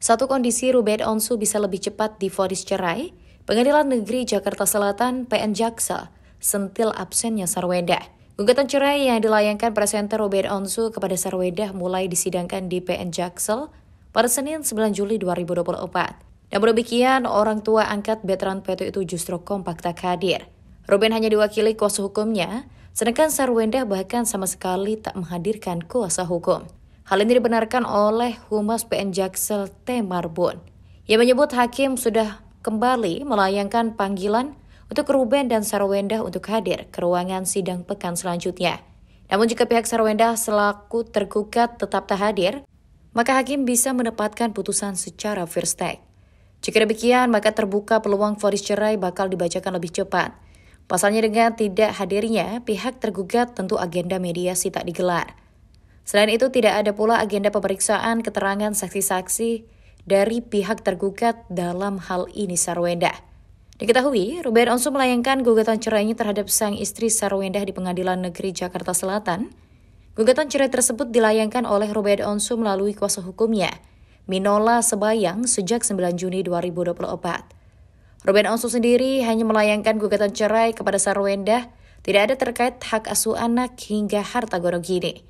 Satu kondisi Ruben Onsu bisa lebih cepat difonis cerai, Pengadilan Negeri Jakarta Selatan PN Jaksa sentil absennya Sarweda. Gugatan cerai yang dilayangkan presenter Ruben Onsu kepada Sarweda mulai disidangkan di PN Jaksel pada Senin 9 Juli 2024. Namun demikian, orang tua angkat veteran PT itu justru kompak tak hadir. Ruben hanya diwakili kuasa hukumnya, sedangkan Sarwenda bahkan sama sekali tak menghadirkan kuasa hukum. Hal ini dibenarkan oleh Humas PN Jaksel T. Marbun. Ia menyebut hakim sudah kembali melayangkan panggilan untuk Ruben dan Sarwendah untuk hadir ke ruangan sidang pekan selanjutnya. Namun jika pihak Sarwendah selaku tergugat tetap tak hadir, maka hakim bisa menempatkan putusan secara first take. Jika demikian, maka terbuka peluang vonis cerai bakal dibacakan lebih cepat. Pasalnya dengan tidak hadirnya, pihak tergugat tentu agenda mediasi tak digelar. Selain itu, tidak ada pula agenda pemeriksaan keterangan saksi-saksi dari pihak tergugat dalam hal ini Sarwenda. Diketahui, Ruben Onsu melayangkan gugatan cerainya terhadap sang istri Sarwenda di Pengadilan Negeri Jakarta Selatan. Gugatan cerai tersebut dilayangkan oleh Ruben Onsu melalui kuasa hukumnya, Minola Sebayang, sejak 9 Juni 2024. Ruben Onsu sendiri hanya melayangkan gugatan cerai kepada Sarwenda, tidak ada terkait hak asuh anak hingga harta gonogini.